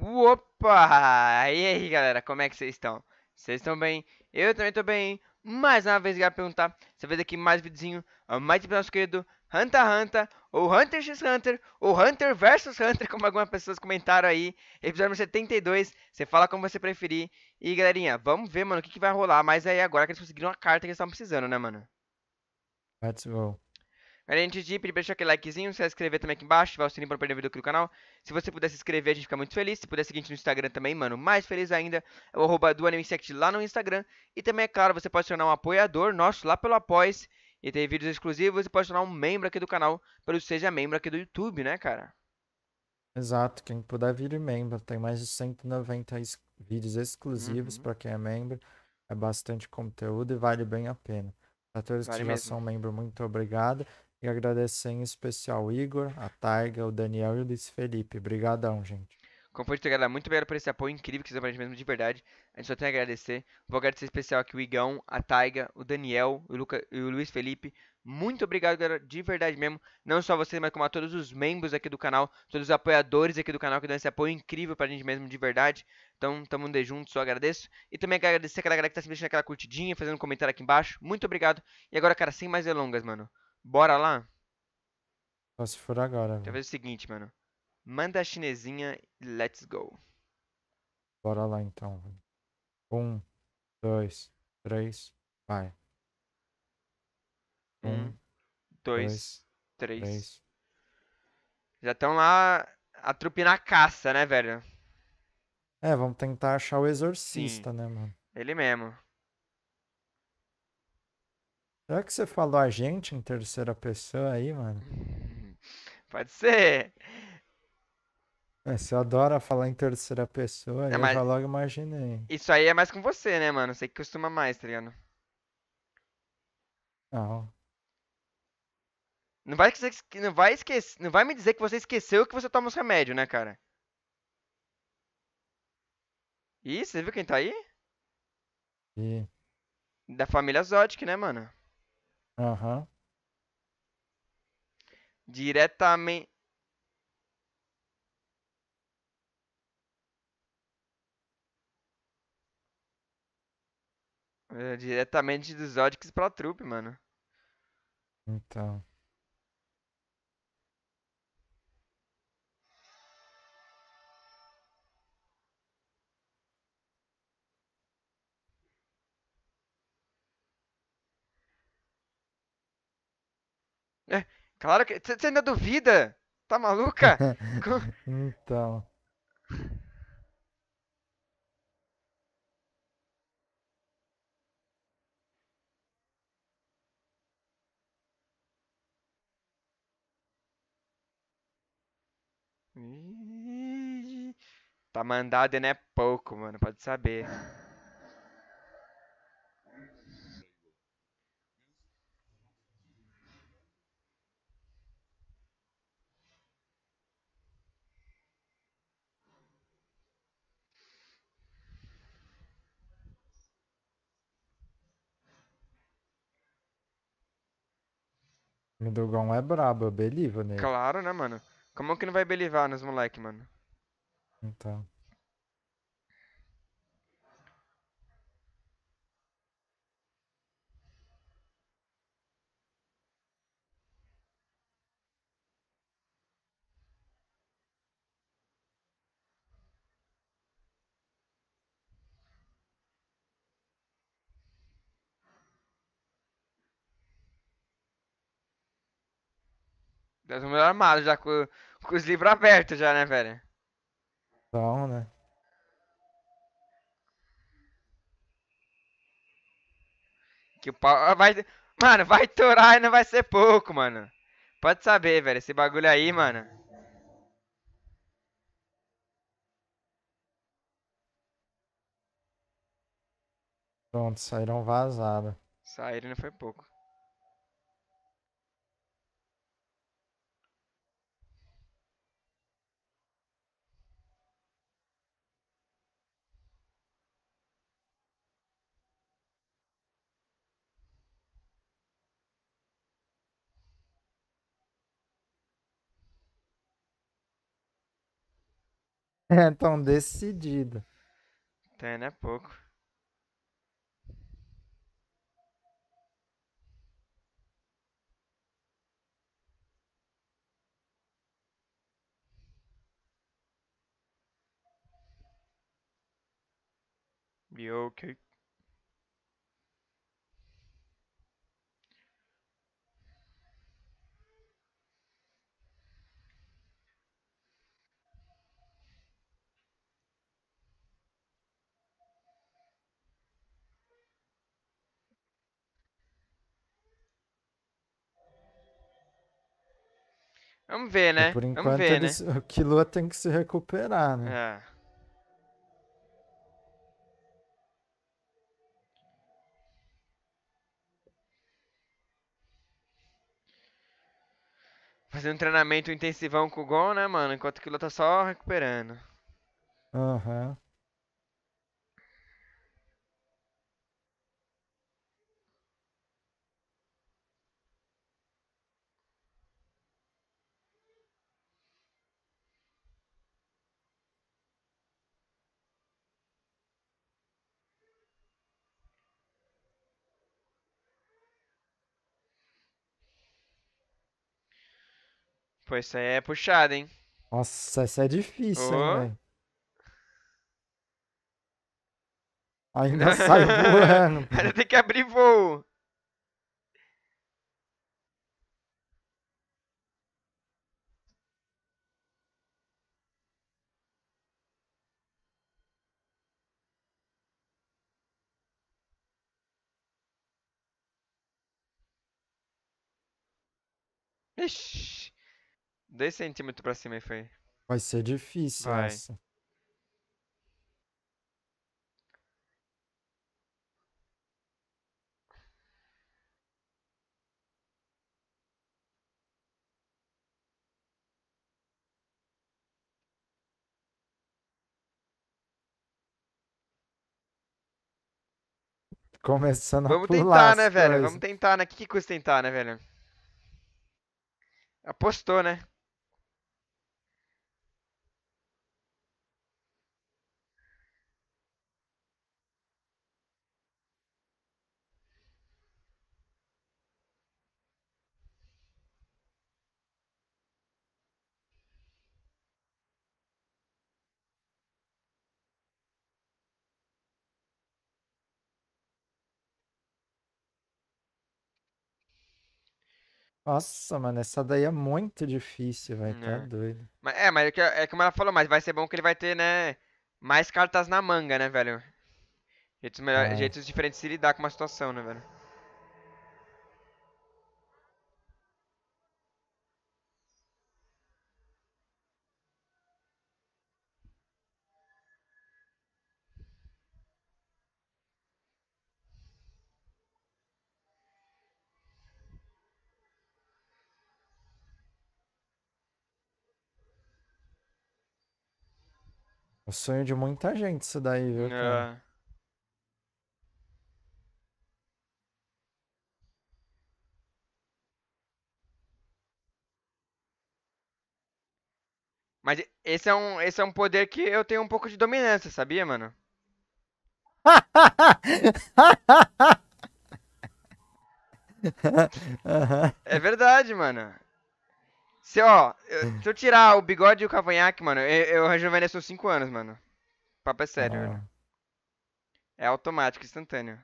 Opa! E aí, galera, como é que vocês estão? Vocês estão bem? Eu também estou bem. Mais uma vez, galera, perguntar. Você vez aqui, mais videozinho, ah, mais tipo nosso querido Hunter x Hunter, ou Hunter x Hunter, ou Hunter vs Hunter, como algumas pessoas comentaram aí. Episódio 72, você fala como você preferir. E, galerinha, vamos ver, mano, o que, que vai rolar. Mas aí, agora que eles conseguiram a carta que eles estavam precisando, né, mano? Let's go. Além de pedir pra deixar aquele likezinho, se inscrever também aqui embaixo, ativar o sininho pra não perder vídeo aqui do canal. Se você puder se inscrever, a gente fica muito feliz. Se puder seguir no Instagram também, mano, mais feliz ainda. É o arroba do AnimeSect lá no Instagram. E também, é claro, você pode se tornar um apoiador nosso lá pelo Após. E tem vídeos exclusivos e pode se tornar um membro aqui do canal, pelo seja membro aqui do YouTube, né, cara? Exato, quem puder vir membro, tem mais de 190 ex vídeos exclusivos uhum. para quem é membro, é bastante conteúdo e vale bem a pena. Pra todos vale que já mesmo. são membro, muito obrigado. E agradecer em especial o Igor, a Taiga, o Daniel e o Luiz Felipe. Obrigadão, gente. Como foi dito, galera, muito obrigado por esse apoio incrível que vocês gente mesmo de verdade. A gente só tem a agradecer. Vou agradecer em especial aqui o Igão, a Taiga, o Daniel o Luca, e o Luiz Felipe. Muito obrigado, galera, de verdade mesmo. Não só vocês, mas como a todos os membros aqui do canal, todos os apoiadores aqui do canal que dão esse apoio incrível pra gente mesmo, de verdade. Então, tamo de junto, só agradeço. E também agradecer aquela galera que tá se deixando aquela curtidinha, fazendo um comentário aqui embaixo. Muito obrigado. E agora, cara, sem mais delongas, mano. Bora lá? Só se for agora. Talvez o seguinte, mano. Manda a chinesinha e let's go. Bora lá então. Um, dois, três, vai. Um, dois, dois três. três. Já estão lá a trupe na caça, né, velho? É, vamos tentar achar o exorcista, Sim. né, mano? Ele mesmo. Será que você falou a gente em terceira pessoa aí, mano? Pode ser. É, você adora falar em terceira pessoa, é, eu já logo imaginei. Isso aí é mais com você, né, mano? Você que costuma mais, tá ligado? Não. Não vai, esquecer, não, vai esquecer, não vai me dizer que você esqueceu que você toma os remédios, né, cara? Ih, você viu quem tá aí? Ih. Da família Zotic, né, mano? Aham. Diretamente. É, diretamente dos Zodics pra trupe mano. Então. Claro que. Você ainda duvida? Tá maluca? então. Tá mandado não é pouco, mano, pode saber. Dogão é brabo, eu belivo nele. Claro, né, mano? Como que não vai belivar nos moleque, mano? Então. o número armado, já com, com os livros abertos já, né, velho? Então, né? Que o pau ah, vai... Mano, vai torar e não vai ser pouco, mano. Pode saber, velho. Esse bagulho aí, mano. Pronto, saíram vazados. Saíram não foi pouco. É tão decidido. Tem, é pouco. Be okay. Vamos ver, né? E por enquanto, Vamos ver, né? o Killua tem que se recuperar, né? É. Fazendo um treinamento intensivão com o Gon, né, mano? Enquanto o Killua tá só recuperando. Aham. Uhum. Pô, essa aí é puxada, hein? Nossa, essa é difícil, oh. hein, velho. Ainda sai voando. Ainda tem que abrir voo. Ixi. 2 centímetros pra cima e foi. Vai ser difícil Vai. essa. Começando Vamos a tentar, né, velho? Vamos tentar, né? O que, que custa tentar, né, velho? Apostou, né? Nossa, mano, essa daí é muito difícil, velho. Tá É. doido. É, mas é, que- é como ela falou, mas vai ser bom que ele vai ter, né? Mais cartas na manga, né, velho? Jeitos, melhor- É. jeitos diferentes de lidar com uma situação, né, velho? O sonho de muita gente isso daí, viu? É. Cara? É. Mas esse é, um, esse é um poder que eu tenho um pouco de dominância, sabia, mano? é verdade, mano. Se, ó, eu, hum. se eu tirar o bigode e o cavanhaque, mano, eu, eu rejuvenesço 5 anos, mano. O papo é sério, ah. É automático, instantâneo.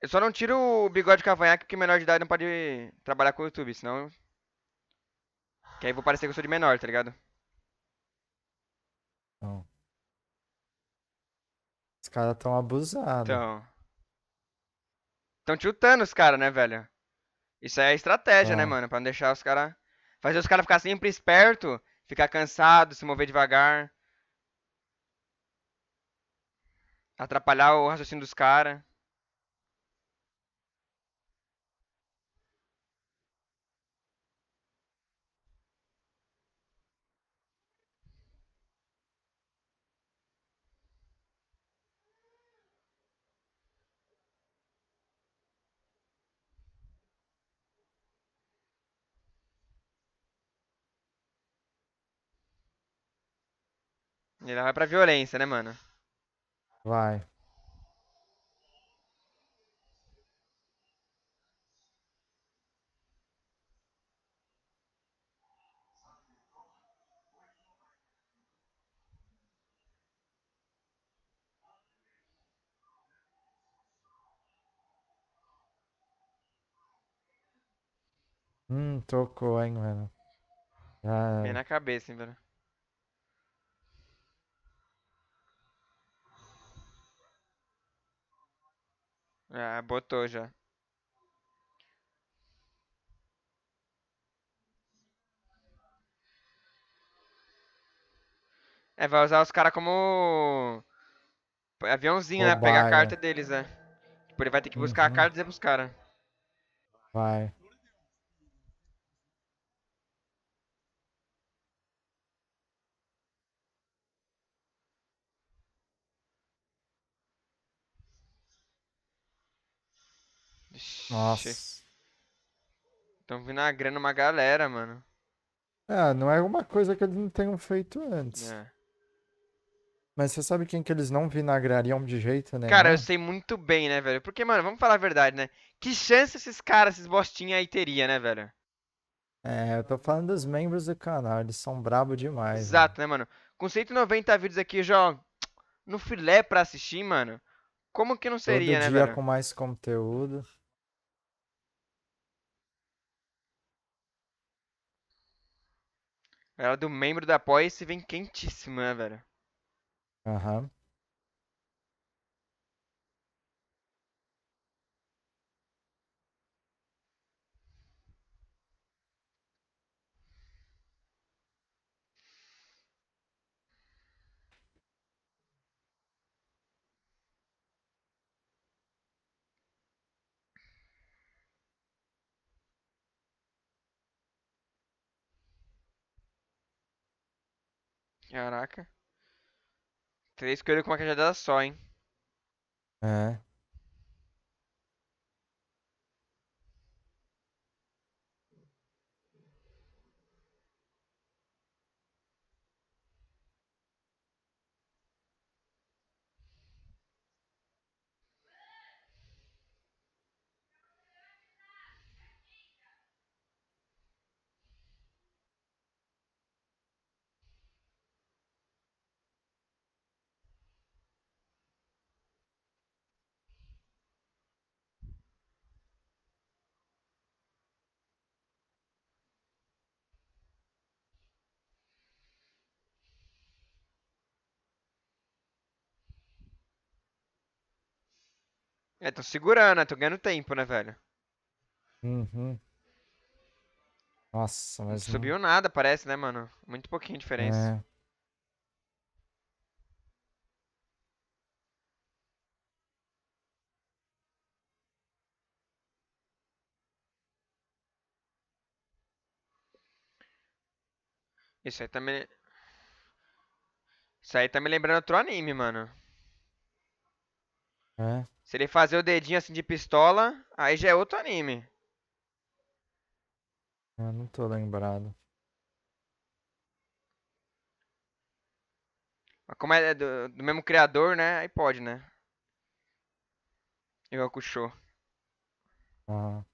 Eu só não tiro o bigode e o cavanhaque porque menor de idade não pode trabalhar com o YouTube, senão. Que aí eu vou parecer que eu sou de menor, tá ligado? Não. Os caras tão abusados. Então. Tão tiltando os caras, né, velho? Isso é estratégia, ah. né, é. mano? Pra não deixar os caras. Fazer os caras ficar sempre esperto, ficar cansado, se mover devagar. Atrapalhar o raciocínio dos caras. Ele vai pra violência, né, mano? Vai. Hum, tocou, hein, mano. Já... Bem na cabeça, hein, velho. Ah, botou já. É, vai usar os caras como aviãozinho, Obaia. né? Pegar a carta deles, né? Tipo, ele vai ter que buscar uhum. a carta e dizer pros caras. Vai. Nossa. Estão vinagrando uma galera, mano. É, não é uma coisa que eles não tenham feito antes. É. Mas você sabe quem que eles não vinagrariam de jeito, né? Cara, eu sei muito bem, né, velho? Porque, mano, vamos falar a verdade, né? Que chance esses caras, esses bostinhos aí teria, né, velho? É, eu tô falando dos membros do canal, eles são brabo demais. Né? Exato, né, mano? Com 190 vídeos aqui já no filé pra assistir, mano. Como que não seria, Todo né, dia velho? com mais conteúdo. Ela é do membro da Apoia se vem quentíssima, né, velho. Aham. Uhum. Caraca. Três coelhos com uma cajadada só, hein? É. É, tô segurando, né? Tô ganhando tempo, né, velho? Uhum. Nossa, mas. Não subiu nada, parece, né, mano? Muito pouquinho diferença. É. Isso aí tá me. Isso aí tá me lembrando outro anime, mano. É. Se ele fazer o dedinho assim de pistola, aí já é outro anime. Eu não tô lembrado. Mas como é do, do, mesmo criador, né? Aí pode, né? Eu o Aham. Uhum.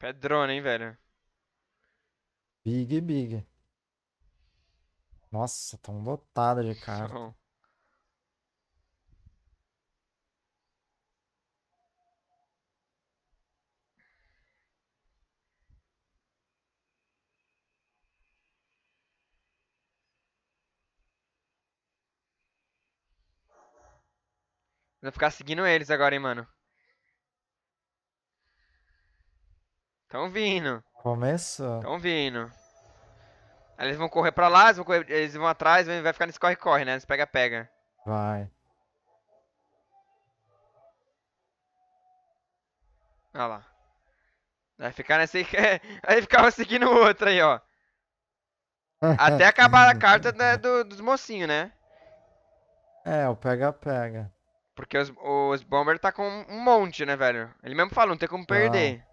Pedrona, hein, velho? Big, big. Nossa, tão lotada de cara. Vou ficar seguindo eles agora, hein, mano. Tão vindo. Começou. Tão vindo. Aí eles vão correr pra lá, eles vão, correr, eles vão atrás, vai ficar nesse corre-corre, né? Nesse pega-pega. Vai. Olha lá. Vai ficar nesse... aí ficava seguindo o outro aí, ó. Até acabar a carta né, do, dos mocinhos, né? É, o pega-pega. Porque os, os Bomber tá com um monte, né, velho? Ele mesmo falou, não tem como tá. perder.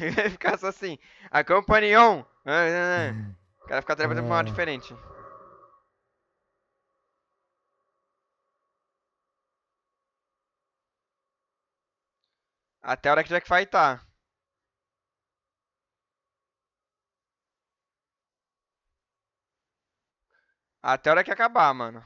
Ele ficar só assim, a companion. Ah, ah, ah. Hum. O cara ficar trabalhando pra uma hora é. diferente. Até a hora que Jack vai tá. Até a hora que acabar, mano.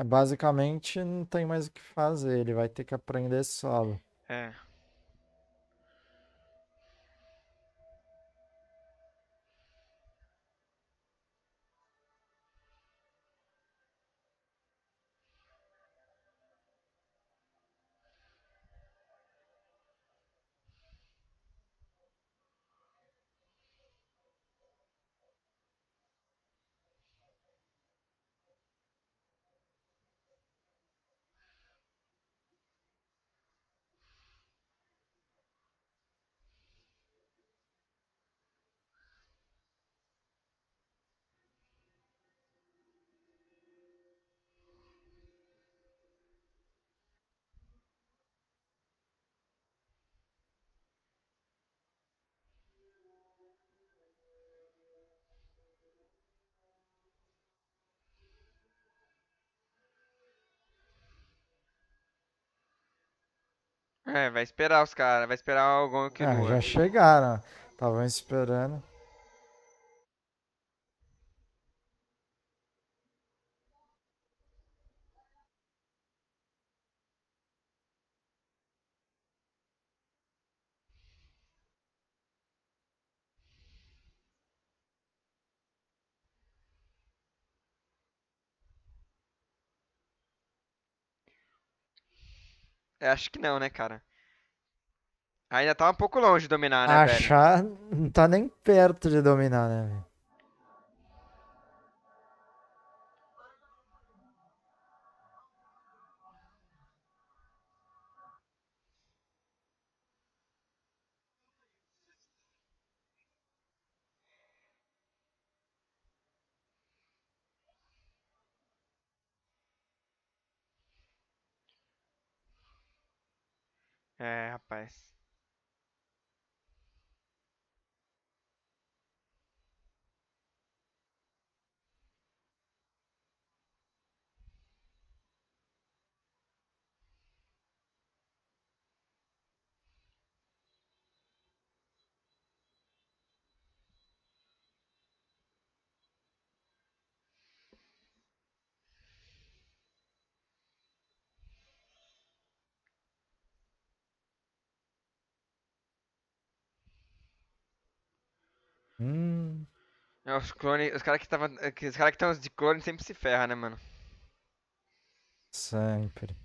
É, basicamente, não tem mais o que fazer, ele vai ter que aprender solo. É. É, vai esperar os caras, vai esperar algum que. É, já chegaram, estavam esperando. Eu acho que não, né, cara? Ainda tá um pouco longe de dominar, né, Achar velho? não tá nem perto de dominar, né, velho? É, rapaz. Hum. É, os clones, os caras que estavam. Os caras que estão de clone sempre se ferram, né, mano? Sempre.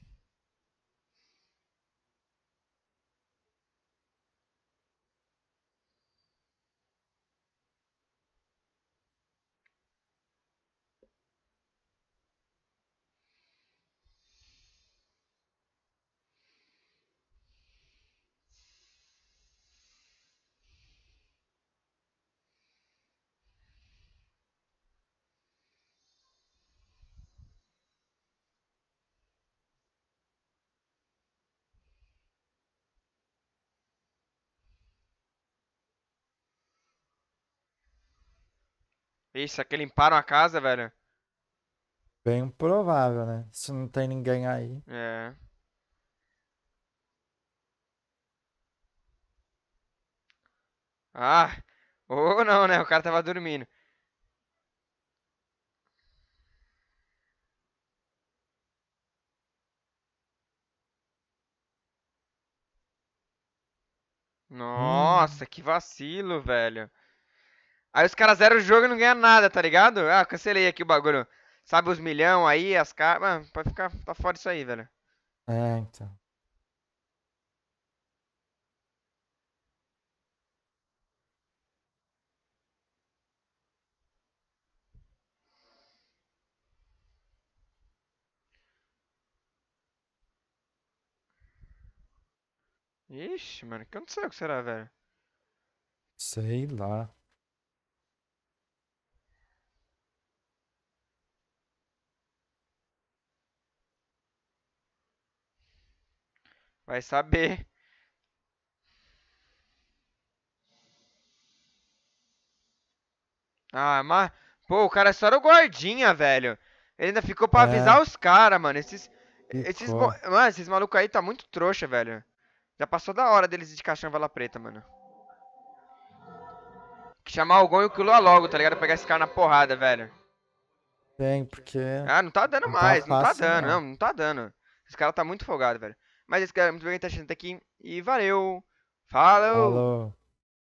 Isso, aquele limparam a casa, velho? Bem provável, né? Se não tem ninguém aí. É. Ah! Ou não, né? O cara tava dormindo. Hum. Nossa, hum. que vacilo, velho. Aí os caras zeram o jogo e não ganham nada, tá ligado? Ah, cancelei aqui o bagulho. Sabe os milhão aí, as caras. Ah, pode ficar. Tá fora isso aí, velho. É, então. Ixi, mano, que aconteceu que será, velho? Sei lá. Vai saber. Ah, mas... Pô, o cara é só era o gordinha, velho. Ele ainda ficou pra é. avisar os caras, mano. Esses... Esses, mano, esses malucos aí tá muito trouxa, velho. Já passou da hora deles de caixão vela Preta, mano. Que chamar o Gon e o Killua logo, tá ligado? pegar esse cara na porrada, velho. Tem, porque... Ah, não tá dando não tá mais, tá fácil, não tá dando, não. Né? não, não tá dando. Esse cara tá muito folgado, velho. Mas é isso, galera. Muito obrigado por estar tá assistindo aqui. E valeu! Falou! Falou.